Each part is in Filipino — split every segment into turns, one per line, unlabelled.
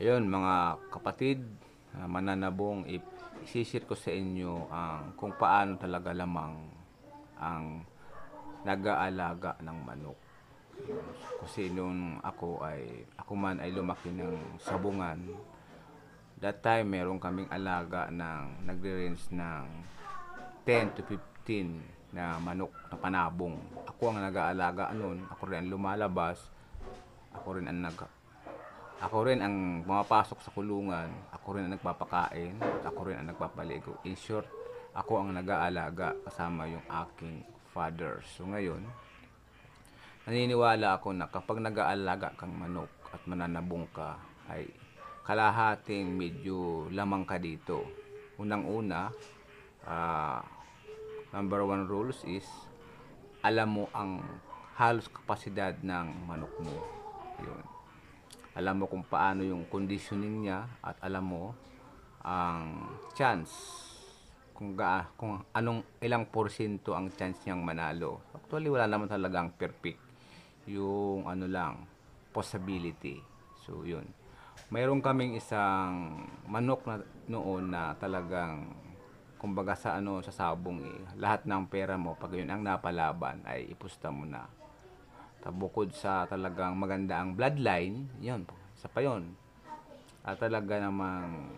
Ayun mga kapatid, ah, mananabong isisir ko sa inyo ang kung paano talaga lamang ang nag-aalaga ng manok. Kasi noon ako ay, ako man ay lumaki ng sabungan. That time, meron kaming alaga ng nagre-range ng 10 to 15 na manok na panabong. Ako ang nag-aalaga noon. Ako rin ang lumalabas. Ako rin ang nag ako rin ang pumapasok sa kulungan, ako rin ang nagpapakain, ako rin ang nagpapaligo. In short, ako ang nag-aalaga kasama yung aking father. So ngayon, naniniwala ako na kapag nag-aalaga kang manok at mananabong ka, ay kalahating medyo lamang ka dito. Unang-una, uh, number one rules is alam mo ang halos kapasidad ng manok mo. Yun alam mo kung paano yung conditioning niya at alam mo ang chance kung ga kung anong ilang porsyento ang chance niyang manalo. Actually wala naman talagang perfect yung ano lang possibility. So yun. Mayroon kaming isang manok na noon na talagang kumbaga sa ano sa sabong eh, lahat ng pera mo pag yun ang napalaban ay ipusta mo na bukod sa talagang maganda ang bloodline, yun, sa pa yun. At talaga namang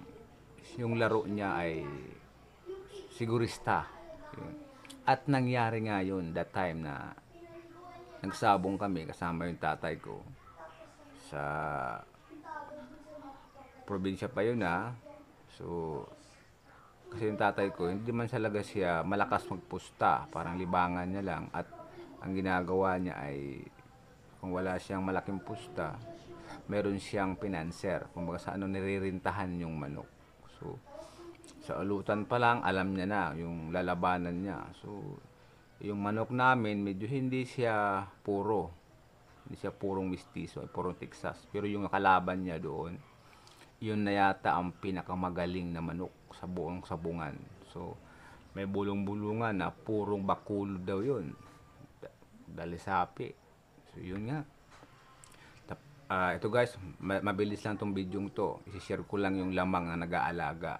yung laro niya ay sigurista. Yun. At nangyari nga yun that time na nagsabong kami kasama yung tatay ko sa probinsya pa yun ha. Ah. So, kasi yung tatay ko, hindi man talaga siya malakas magpusta. Parang libangan niya lang. At ang ginagawa niya ay kung wala siyang malaking pusta, meron siyang financer. Kung baga sa ano niririntahan yung manok. So, sa alutan pa lang, alam niya na yung lalabanan niya. So, yung manok namin, medyo hindi siya puro. Hindi siya purong mistiso, ay purong Texas. Pero yung kalaban niya doon, yun na yata ang pinakamagaling na manok sa buong sabungan. So, may bulong-bulungan na purong bakulo daw yun dalisapi. So, yun nga. Uh, ah, ito guys, mabilis lang tong video to. Isishare ko lang yung lamang na nag-aalaga.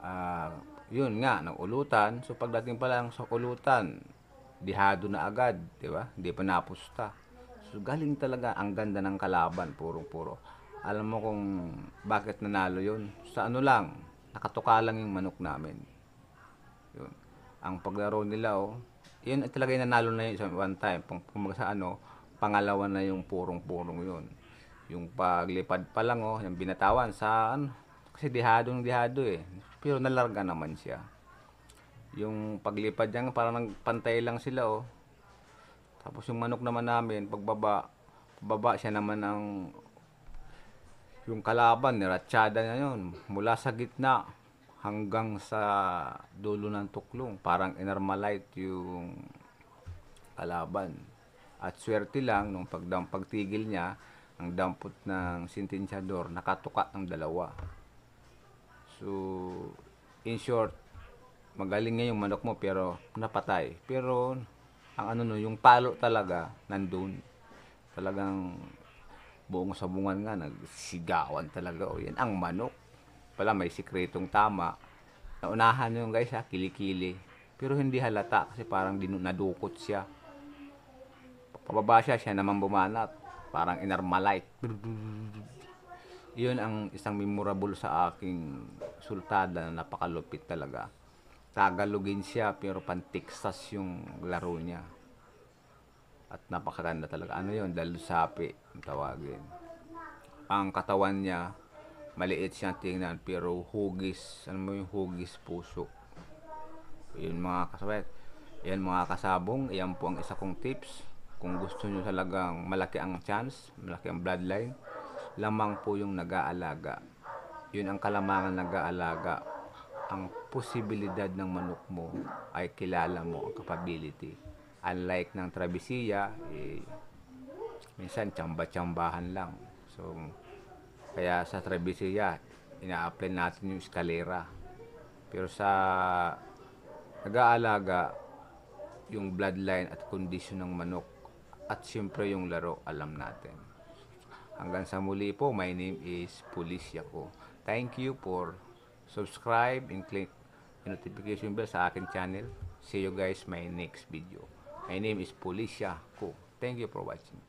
Uh, yun nga, ng So, pagdating pa lang sa kulutan, dihado na agad, di ba? Hindi pa napusta. So, galing talaga ang ganda ng kalaban, purong-puro. Alam mo kung bakit nanalo yun? Sa ano lang, nakatuka lang yung manok namin. Yun. Ang paglaro nila, oh, yun talaga yung nanalo na yun sa one time. Pang, pang sa ano, pangalawa na yung purong-purong yun. Yung paglipad pa lang, oh, yung binatawan sa ano, kasi dihado ng dihado eh. Pero nalarga naman siya. Yung paglipad niya, parang pantay lang sila, oh. Tapos yung manok naman namin, pagbaba, baba siya naman ang yung kalaban, ni niratsyada na yun. Mula sa gitna, hanggang sa dulo ng tuklong. Parang inormalite yung kalaban. At swerte lang, nung pagdang pagtigil niya, ang dampot ng sintensyador, nakatuka ang dalawa. So, in short, magaling nga yung manok mo pero napatay. Pero, ang ano no, yung palo talaga, nandun. Talagang buong sabungan nga, nagsigawan talaga. O yan, ang manok pala may sikretong tama. Naunahan yun guys ha, kilikili. Pero hindi halata kasi parang dinu- nadukot siya. Pababa siya, siya naman bumanat. Parang inarmalite. Yun ang isang memorable sa aking sultada na napakalupit talaga. Tagalogin siya pero pan-Texas yung laro niya. At napakaganda talaga. Ano yun? Dalusapi, ang tawagin. Ang katawan niya, maliit siyang tingnan pero hugis ano mo yung hugis puso yun mga kasabay yan mga kasabong yan po ang isa kong tips kung gusto nyo talagang malaki ang chance malaki ang bloodline lamang po yung nag-aalaga yun ang kalamangan nag-aalaga ang posibilidad ng manok mo ay kilala mo ang capability unlike ng trabisia eh, minsan tsamba-tsambahan lang so kaya sa Trevisoya, ina-apply natin yung eskalera. Pero sa nag-aalaga, yung bloodline at condition ng manok at siyempre yung laro alam natin. Hanggang sa muli po, my name is Pulisya Yako. Thank you for subscribe and click the notification bell sa akin channel. See you guys my next video. My name is Pulisya Yako. Thank you for watching.